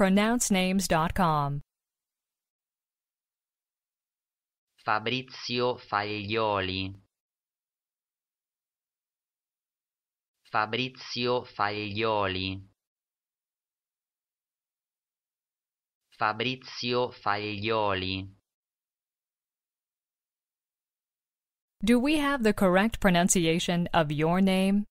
pronouncenames.com. Fabrizio Faglioli Fabrizio Faglioli Fabrizio Faglioli Do we have the correct pronunciation of your name?